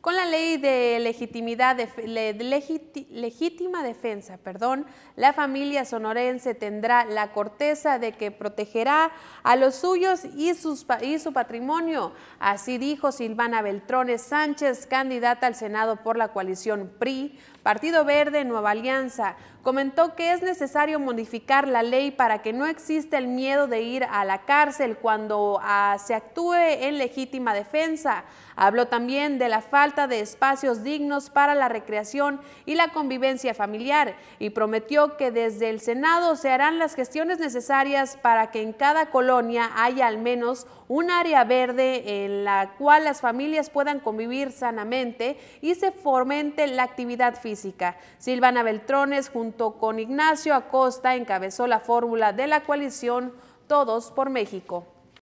Con la ley de legitimidad de, legítima defensa, perdón, la familia sonorense tendrá la corteza de que protegerá a los suyos y, sus, y su patrimonio. Así dijo Silvana Beltrones Sánchez, candidata al Senado por la coalición PRI, Partido Verde, Nueva Alianza. Comentó que es necesario modificar la ley para que no exista el miedo de ir a la cárcel cuando ah, se actúe en legítima defensa. Habló también de la falta falta de espacios dignos para la recreación y la convivencia familiar y prometió que desde el Senado se harán las gestiones necesarias para que en cada colonia haya al menos un área verde en la cual las familias puedan convivir sanamente y se fomente la actividad física. Silvana Beltrones junto con Ignacio Acosta encabezó la fórmula de la coalición Todos por México.